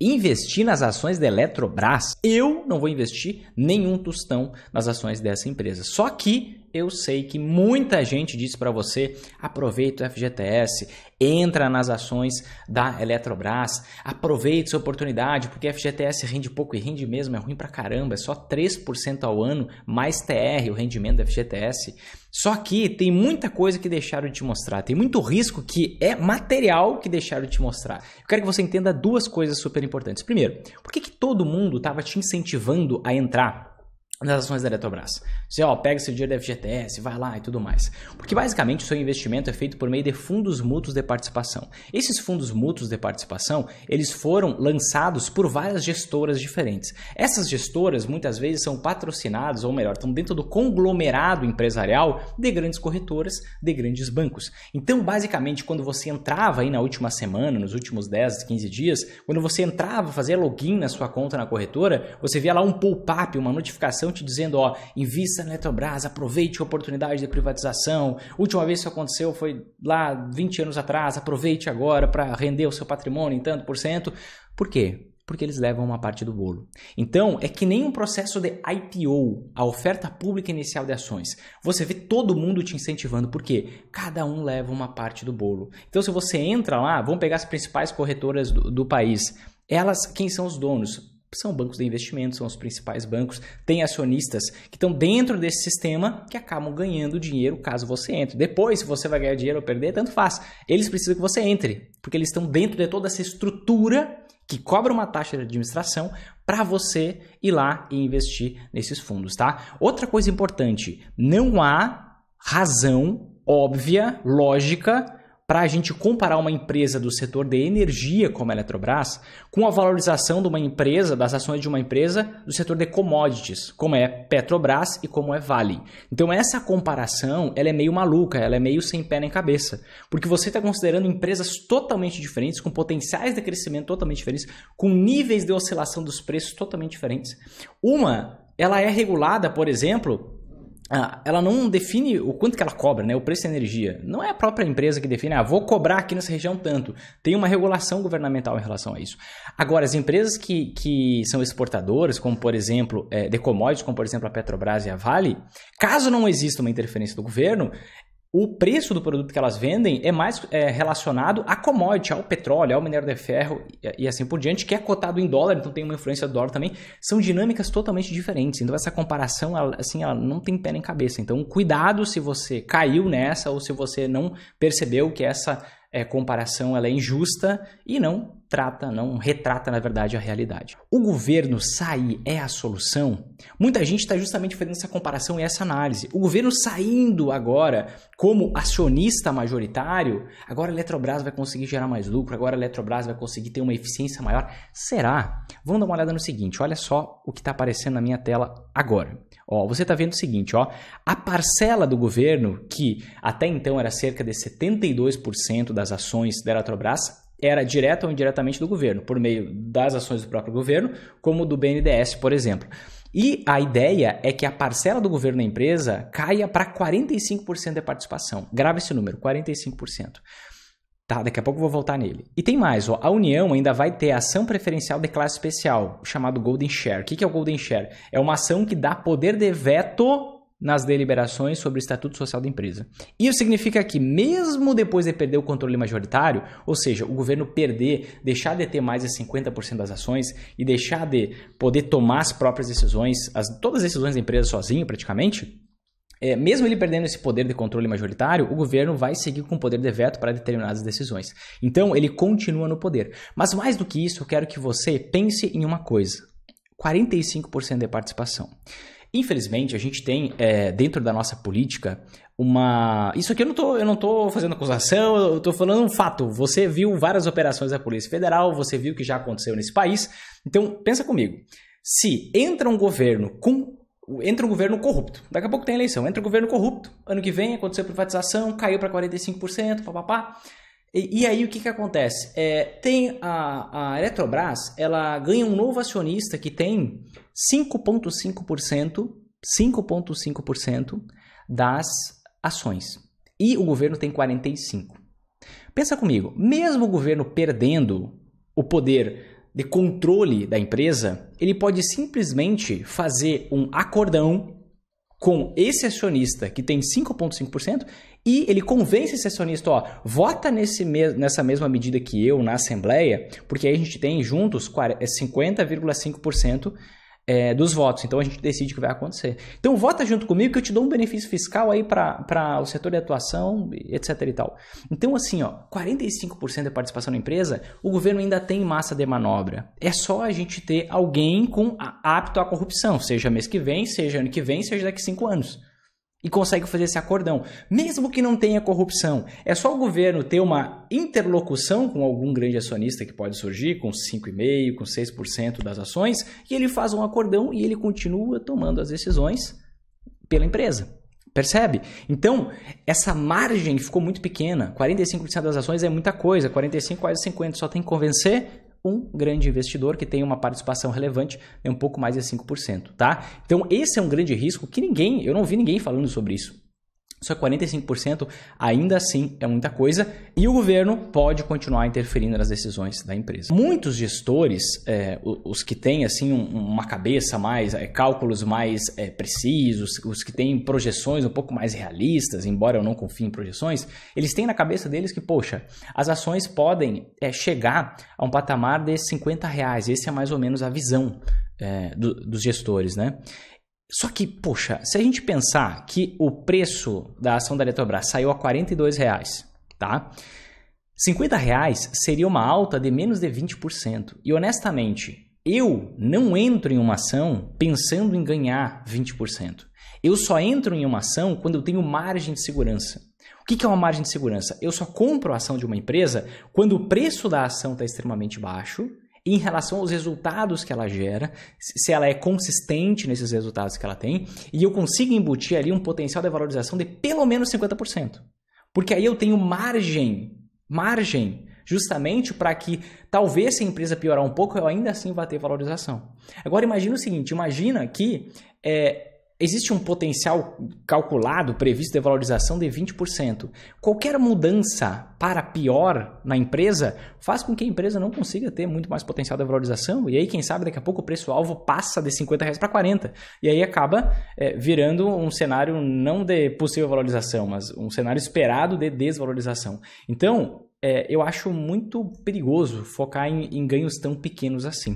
investir nas ações da Eletrobras. Eu não vou investir nenhum tostão nas ações dessa empresa. Só que eu sei que muita gente disse para você: aproveita o FGTS, entra nas ações da Eletrobras, aproveita essa oportunidade, porque FGTS rende pouco e rende mesmo, é ruim para caramba, é só 3% ao ano, mais TR, o rendimento do FGTS. Só que tem muita coisa que deixaram de te mostrar, tem muito risco que é material que deixaram de te mostrar. Eu quero que você entenda duas coisas super importantes. Primeiro, por que, que todo mundo estava te incentivando a entrar? das ações da Eletrobras. Você ó, pega seu dinheiro da FGTS, vai lá e tudo mais. Porque basicamente o seu investimento é feito por meio de fundos mútuos de participação. Esses fundos mútuos de participação, eles foram lançados por várias gestoras diferentes. Essas gestoras muitas vezes são patrocinadas, ou melhor, estão dentro do conglomerado empresarial de grandes corretoras, de grandes bancos. Então, basicamente, quando você entrava aí na última semana, nos últimos 10, 15 dias, quando você entrava, fazia login na sua conta na corretora, você via lá um pull up uma notificação informação te dizendo, ó, invista na Eletrobras, aproveite a oportunidade de privatização. Última vez que aconteceu foi lá 20 anos atrás, aproveite agora para render o seu patrimônio em tanto por cento. Por quê? porque eles levam uma parte do bolo. Então, é que nem um processo de IPO, a oferta pública inicial de ações. Você vê todo mundo te incentivando, porque cada um leva uma parte do bolo. Então, se você entra lá, vamos pegar as principais corretoras do, do país. Elas, quem são os donos? são bancos de investimento, são os principais bancos, tem acionistas que estão dentro desse sistema que acabam ganhando dinheiro caso você entre. Depois, se você vai ganhar dinheiro ou perder, tanto faz. Eles precisam que você entre, porque eles estão dentro de toda essa estrutura que cobra uma taxa de administração para você ir lá e investir nesses fundos, tá? Outra coisa importante, não há razão óbvia, lógica para a gente comparar uma empresa do setor de energia como a Eletrobras com a valorização de uma empresa, das ações de uma empresa do setor de commodities, como é Petrobras e como é Vale. Então essa comparação ela é meio maluca, ela é meio sem pé nem cabeça, porque você está considerando empresas totalmente diferentes, com potenciais de crescimento totalmente diferentes, com níveis de oscilação dos preços totalmente diferentes. Uma, ela é regulada, por exemplo, ah, ela não define o quanto que ela cobra, né? o preço da energia. Não é a própria empresa que define, ah, vou cobrar aqui nessa região tanto. Tem uma regulação governamental em relação a isso. Agora, as empresas que, que são exportadoras, como por exemplo, é, de commodities, como por exemplo a Petrobras e a Vale, caso não exista uma interferência do governo, o preço do produto que elas vendem é mais é, relacionado à commodity, ao petróleo, ao minério de ferro e, e, assim por diante, que é cotado em dólar, então tem uma influência do dólar também. São dinâmicas totalmente diferentes. Então essa comparação, ela, assim, ela não tem pé nem cabeça. Então cuidado se você caiu nessa ou se você não percebeu que essa é, comparação ela é injusta e não trata, não retrata, na verdade, a realidade. O governo sair é a solução? Muita gente está justamente fazendo essa comparação e essa análise. O governo saindo agora como acionista majoritário, agora a Eletrobras vai conseguir gerar mais lucro, agora a Eletrobras vai conseguir ter uma eficiência maior. Será? Vamos dar uma olhada no seguinte, olha só o que está aparecendo na minha tela agora. Ó, você está vendo o seguinte, ó, a parcela do governo, que até então era cerca de 72% da das ações da Eletrobras era direta ou indiretamente do governo, por meio das ações do próprio governo, como do BNDES, por exemplo. E a ideia é que a parcela do governo na empresa caia para 45% da participação. grave esse número, 45%. Tá, daqui a pouco eu vou voltar nele. E tem mais, ó, a União ainda vai ter ação preferencial de classe especial, chamado Golden Share. O que é o Golden Share? É uma ação que dá poder de veto nas deliberações sobre o Estatuto Social da empresa. Isso significa que, mesmo depois de perder o controle majoritário, ou seja, o governo perder, deixar de ter mais de 50% das ações e deixar de poder tomar as próprias decisões, as, todas as decisões da empresa sozinho praticamente, é, mesmo ele perdendo esse poder de controle majoritário, o governo vai seguir com o poder de veto para determinadas decisões. Então, ele continua no poder. Mas mais do que isso, eu quero que você pense em uma coisa: 45% de é participação. Infelizmente, a gente tem é, dentro da nossa política uma. Isso aqui eu não, tô, eu não tô fazendo acusação, eu tô falando um fato. Você viu várias operações da Polícia Federal, você viu o que já aconteceu nesse país. Então, pensa comigo. Se entra um governo com. Entra um governo corrupto. Daqui a pouco tem eleição. Entra um governo corrupto. Ano que vem aconteceu privatização, caiu para 45%, papapá. E, e, aí o que, que acontece? É, tem a, a Eletrobras, ela ganha um novo acionista que tem 5,5%, 5,5% das ações. E o governo tem 45%. Pensa comigo, mesmo o governo perdendo o poder de controle da empresa, ele pode simplesmente fazer um acordão com esse acionista que tem 5,5% e ele convence esse acionista, ó, vota nesse me nessa mesma medida que eu na Assembleia, porque aí a gente tem juntos 50,5% é é, dos votos. Então a gente decide o que vai acontecer. Então vota junto comigo que eu te dou um benefício fiscal aí para o setor de atuação, etc e tal. Então assim, ó, 45% da participação na empresa, o governo ainda tem massa de manobra. É só a gente ter alguém com apto à corrupção, seja mês que vem, seja ano que vem, seja daqui cinco anos e consegue fazer esse acordão, mesmo que não tenha corrupção. É só o governo ter uma interlocução com algum grande acionista que pode surgir, com 5,5%, com 6% das ações, e ele faz um acordão e ele continua tomando as decisões pela empresa. Percebe? Então, essa margem ficou muito pequena. 45% das ações é muita coisa, 45 quase 50, só tem que convencer um grande investidor que tem uma participação relevante, é um pouco mais de 5%, tá? Então esse é um grande risco que ninguém, eu não vi ninguém falando sobre isso. Só que 45% ainda assim é muita coisa e o governo pode continuar interferindo nas decisões da empresa. Muitos gestores, é, os que têm assim um, uma cabeça mais, é, cálculos mais é, precisos, os que têm projeções um pouco mais realistas, embora eu não confie em projeções, eles têm na cabeça deles que, poxa, as ações podem é, chegar a um patamar de 50 reais. Essa é mais ou menos a visão é, do, dos gestores, né? Só que, poxa, se a gente pensar que o preço da ação da Eletrobras saiu a R$ reais, tá? R$ reais seria uma alta de menos de 20%. E honestamente, eu não entro em uma ação pensando em ganhar 20%. Eu só entro em uma ação quando eu tenho margem de segurança. O que é uma margem de segurança? Eu só compro a ação de uma empresa quando o preço da ação está extremamente baixo em relação aos resultados que ela gera, se ela é consistente nesses resultados que ela tem, e eu consigo embutir ali um potencial de valorização de pelo menos 50%. Porque aí eu tenho margem, margem justamente para que talvez se a empresa piorar um pouco, eu ainda assim vá ter valorização. Agora imagina o seguinte, imagina que é, Existe um potencial calculado, previsto de valorização de 20%. Qualquer mudança para pior na empresa faz com que a empresa não consiga ter muito mais potencial de valorização. E aí, quem sabe, daqui a pouco o preço-alvo passa de 50 reais para 40. E aí acaba é, virando um cenário não de possível valorização, mas um cenário esperado de desvalorização. Então, é, eu acho muito perigoso focar em, em ganhos tão pequenos assim.